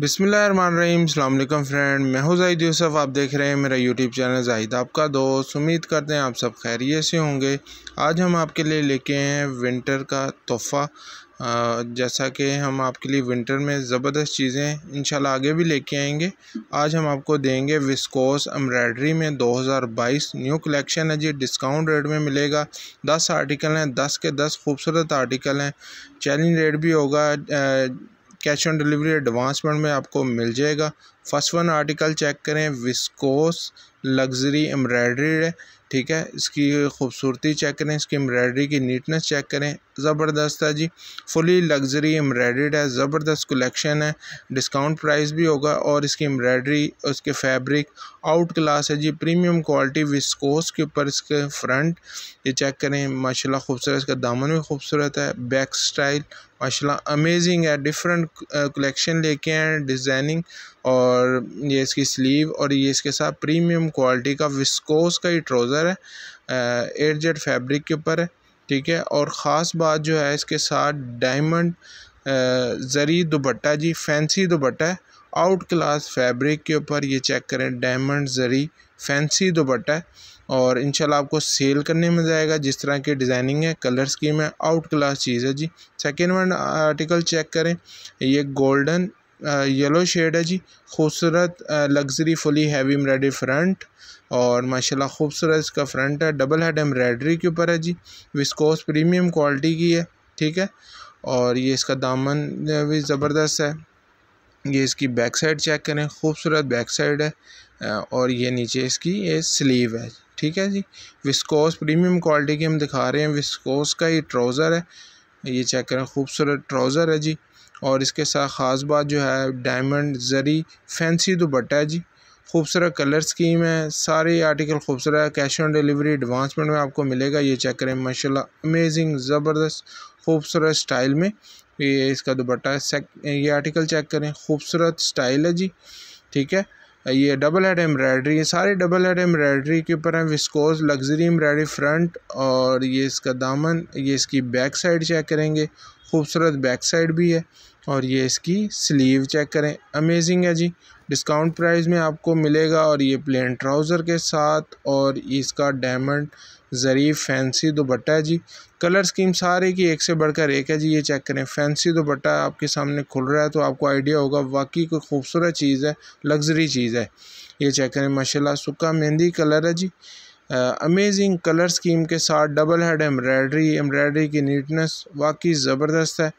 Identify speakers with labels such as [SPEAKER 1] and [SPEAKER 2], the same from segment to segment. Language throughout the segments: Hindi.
[SPEAKER 1] बिसमीम अल्लाम फ्रेंड मैं हूँ जाहिद यूसफ़ आप देख रहे हैं मेरा यूट्यूब चैनल जाहिद आपका दोस्त उम्मीद करते हैं आप सब खैरियत से होंगे आज हम आपके लिए लेके हैं विंटर का तोहफ़ा जैसा कि हम आपके लिए विंटर में ज़बरदस्त चीज़ें इंशाल्लाह आगे भी लेके आएंगे आज हम आपको देंगे विस्कोस एम्ब्रॉयडरी में 2022 न्यू कलेक्शन है जी डिस्काउंट रेट में मिलेगा 10 आर्टिकल हैं 10 के 10 खूबसूरत आर्टिकल हैं चैलेंज रेट भी होगा कैश ऑन डिलीवरी एडवांसमेंट में आपको मिल जाएगा फर्स्ट वन आर्टिकल चेक करें विस्कोस लग्जरी एम्ब्रॉयडरी है ठीक है इसकी खूबसूरती चेक करें इसकी एम्ब्रॉयडरी की नीटनेस चेक करें ज़बरदस्त है जी फुली लग्जरी एम्ब्रॉयड है ज़बरदस्त कलेक्शन है डिस्काउंट प्राइस भी होगा और इसकी एम्ब्रॉयडरी उसके फैब्रिक आउट क्लास है जी प्रीमियम क्वालिटी विस्कोस के ऊपर इसके फ्रंट ये चेक करें माशाल्लाह खूबसूरत इसका दामन भी खूबसूरत है बैक स्टाइल माशा अमेजिंग है डिफरेंट कलेक्शन uh, लेके हैं डिज़ाइनिंग और ये इसकी स्लीव और ये इसके साथ प्रीमियम क्वालिटी का विस्कोस का ही ट्रोज़र है एयर जेट फैब्रिक के ऊपर है ठीक है और ख़ास बात जो है इसके साथ डायमंड uh, ज़री दुपट्टा जी फैंसी दुपट्टा है आउट क्लास फैब्रिक के ऊपर ये चेक करें डायमंड जरी फैंसी दुपट्टा और इंशाल्लाह आपको सेल करने में जाएगा जिस तरह की डिज़ाइनिंग है कलर स्कीम है आउट क्लास चीज़ है जी सेकेंड वन आर्टिकल चेक करें ये गोल्डन येलो शेड है जी खूबसूरत luxury fully heavy embroidery front और माशाल्लाह खूबसूरत इसका फ्रंट है डबल हेड एम्ब्रॉयडरी के ऊपर है जी विस्कोस प्रीमियम क्वालिटी की है ठीक है और ये इसका दामन भी ज़बरदस्त है ये इसकी बैक साइड चेक करें खूबसूरत बैक साइड है और ये नीचे इसकी ये स्लीव है ठीक है जी विस्कोस प्रीमियम क्वालिटी की हम दिखा रहे हैं विस्कोस का ये ट्राउज़र है ये चेक करें खूबसूरत ट्राउज़र है जी और इसके साथ ख़ास बात जो है डायमंड जरी फैंसी दुपट्टा है जी खूबसूरत कलर स्कीम है सारे आर्टिकल खूबसूरत है कैश ऑन डिलीवरी एडवांसमेंट में आपको मिलेगा ये चेक करें माशाल्लाह अमेजिंग ज़बरदस्त खूबसूरत स्टाइल में ये इसका दुपट्टा है सेक ये आर्टिकल चेक करें खूबसूरत स्टाइल है जी ठीक है ये डबल हेड एम्ब्रायड्री ये सारे डबल हेड एम्ब्रायड्री के ऊपर है विस्कोस लग्जरी एम्ब्रायड्री फ्रंट और ये इसका दामन ये इसकी बैक साइड चेक करेंगे खूबसूरत बैक साइड भी है और ये इसकी स्लीव चेक करें अमेजिंग है जी डिस्काउंट प्राइस में आपको मिलेगा और ये प्लेन ट्राउज़र के साथ और इसका डायमंड ज़रीफ़ फैंसी दुपट्टा है जी कलर स्कीम सारे की एक से बढ़कर एक है जी ये चेक करें फैंसी दुपट्टा आपके सामने खुल रहा है तो आपको आइडिया होगा वाकई कोई खूबसूरत चीज़ है लग्जरी चीज़ है ये चेक करें माशाल्लाह सुखा मेहंदी कलर है जी अमेजिंग कलर स्कीम के साथ डबल हेड एम्ब्रॉयडरी एम्ब्रॉयडरी की नीटनेस वाकई ज़बरदस्त है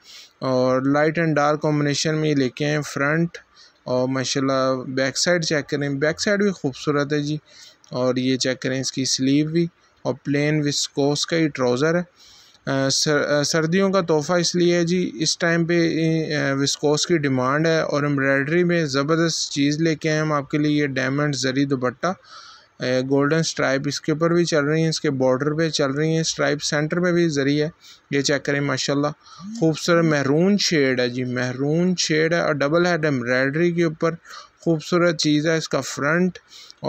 [SPEAKER 1] और लाइट एंड डार्क कॉम्बिनेशन में ये लेके आए फ्रंट और माशाल्लाह बैक साइड चेक करें बैक साइड भी खूबसूरत है जी और ये चेक करें इसकी स्लीव भी और प्लेन विस्कोस का ही ट्राउज़र है सर्दियों का तोहफ़ा इसलिए है जी इस टाइम पे विस्कोस की डिमांड है और एम्ब्रॉयडरी में ज़बरदस्त चीज़ लेके आए हम आपके लिए ये diamond zari dupatta golden stripe इसके ऊपर भी चल रही हैं इसके बॉर्डर पे चल रही हैं स्ट्राइप सेंटर में भी ज़री है ये चेक करें माशाल्लाह खूबसूरत महरून शेड है जी महरून शेड है और डबल हेड एम्ब्रॉयडरी के ऊपर खूबसूरत चीज़ है इसका फ्रंट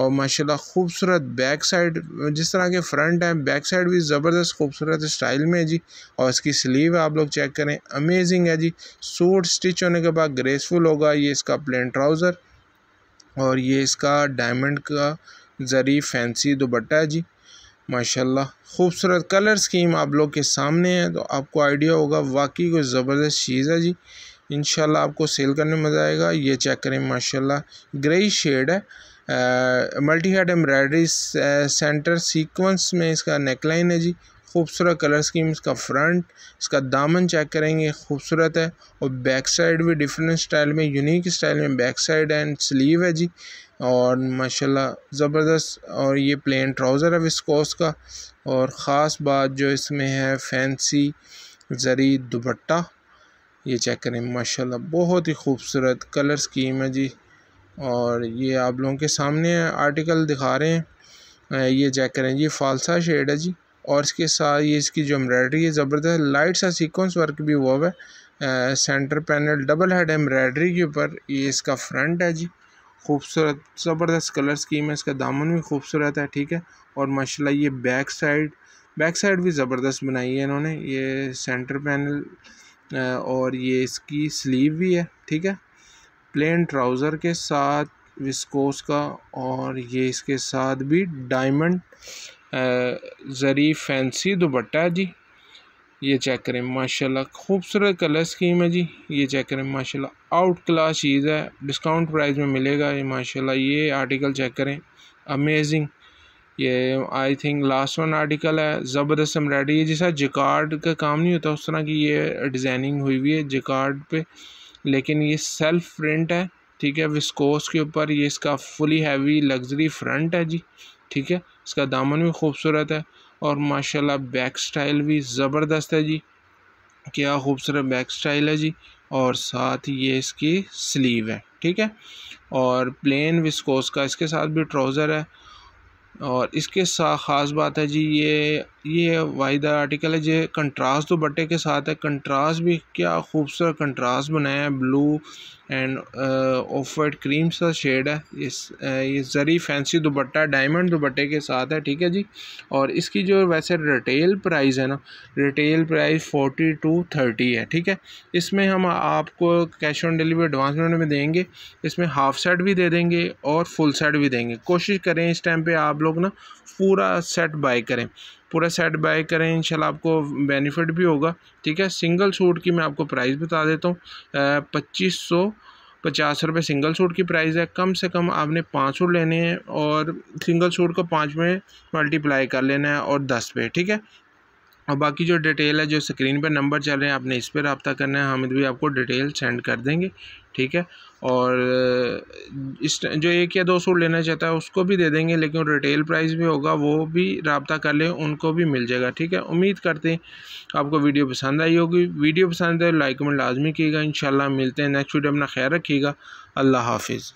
[SPEAKER 1] और माशाल्लाह खूबसूरत बैक साइड जिस तरह के फ्रंट है बैक साइड भी ज़बरदस्त खूबसूरत स्टाइल में है जी और इसकी स्लीव आप लोग चेक करें अमेजिंग है जी सूट स्टिच होने के बाद ग्रेसफुल होगा ये इसका प्लेन ट्राउज़र और ये इसका डायमंड का ज़री फैंसी दुपट्टा है जी माशाल्लाह खूबसूरत कलर स्कीम आप लोग के सामने है तो आपको आइडिया होगा वाकई कोई ज़बरदस्त चीज़ है जी इंशाल्लाह आपको सेल करने में मज़ा आएगा ये चेक करें माशाल्लाह ग्रे शेड है multi head embroidery centre sequence में इसका नेकलाइन है जी खूबसूरत कलर स्कीम इसका फ्रंट इसका दामन चेक करेंगे खूबसूरत है और बैक साइड भी डिफरेंट स्टाइल में यूनिक स्टाइल में बैक साइड एंड स्लीव है जी और माशाल्लाह ज़बरदस्त और ये प्लेन ट्राउज़र है विस्कोस का और ख़ास बात जो इसमें है फैंसी ज़री दुपट्टा ये चेक करें माशाल्लाह बहुत ही खूबसूरत कलर स्कीम है जी और ये आप लोगों के सामने आर्टिकल दिखा रहे हैं ये चेक करें जी फालसा शेड है जी और इसके साथ ये इसकी जो एम्ब्रॉयडरी है ज़बरदस्त लाइट सा सीक्वेंस वर्क भी हुआ हुआ है centre panel double head embroidery के ऊपर ये इसका फ्रंट है जी खूबसूरत ज़बरदस्त कलर स्कीम है इसका दामन भी खूबसूरत है ठीक है और माशाल्लाह ये बैक साइड बैक साइड भी ज़बरदस्त बनाई है इन्होंने ये सेंटर पैनल और ये इसकी स्लीव भी है ठीक है प्लेन ट्राउज़र के साथ विस्कोस का और ये इसके साथ भी डायमंड ज़री फैंसी दुपट्टा है जी ये चेक करें माशाल्लाह खूबसूरत कलर स्कीम है जी ये चेक करें माशाल्लाह आउट क्लास चीज़ है डिस्काउंट प्राइस में मिलेगा ये माशाल्लाह ये आर्टिकल चेक करें अमेजिंग ये I think last one article है ज़बरदस्त एम्ब्रॉयडरी है जैसा जिकार्ड का काम नहीं होता उस तरह की ये डिज़ाइनिंग हुई हुई है जिकार्ड पे लेकिन ये सेल्फ प्रिंट है ठीक है विस्कोस के ऊपर ये इसका फुली हैवी लग्जरी फ्रंट है जी ठीक है इसका दामन भी खूबसूरत है और माशाल्लाह बैक स्टाइल भी ज़बरदस्त है जी क्या खूबसूरत बैक स्टाइल है जी और साथ ये इसकी स्लीव है ठीक है और प्लेन विस्कोस का इसके साथ भी ट्राउज़र है और इसके साथ ख़ास बात है जी ये ये वाहिदा आर्टिकल है जो कंट्रास्ट दुपट्टे के साथ है कंट्रास्ट भी क्या खूबसूरत कंट्रास्ट बनाया है blue and off white cream सा शेड है इस uh, ये ज़री फैंसी दुपट्टा डायमंड दुपट्टे के साथ है ठीक है जी और इसकी जो वैसे रिटेल प्राइस है ना retail price forty two thirty है ठीक है इसमें हम आपको कैश ऑन डिलीवरी एडवांस में देंगे इसमें हाफ सेट भी दे देंगे और फुल सेट भी देंगे कोशिश करें इस टाइम पर आप लोग ना पूरा सेट बाय करें पूरा सेट बाय करें इंशाल्लाह आपको बेनिफिट भी होगा ठीक है सिंगल सूट की मैं आपको प्राइस बता देता हूँ पच्चीस सौ पचास रुपये सिंगल सूट की प्राइस है कम से कम आपने पाँच सूट लेने हैं और सिंगल सूट को पाँच में मल्टीप्लाई कर लेना है और दस पे ठीक है और बाकी जो डिटेल है जो स्क्रीन पर नंबर चल रहे हैं आपने इस पर रबता करना है हामिद भी आपको डिटेल सेंड कर देंगे ठीक है और इस जो एक या दो सूट लेना चाहता है उसको भी दे देंगे लेकिन रिटेल प्राइस भी होगा वो भी रबता कर लें उनको भी मिल जाएगा ठीक है उम्मीद करते हैं आपको वीडियो पसंद आई होगी वीडियो पसंद है तो लाइक में लाजमी कीजिएगा इन मिलते हैं नेक्स्ट वीडियो अपना ख्याल रखिएगा अल्लाह हाफिज़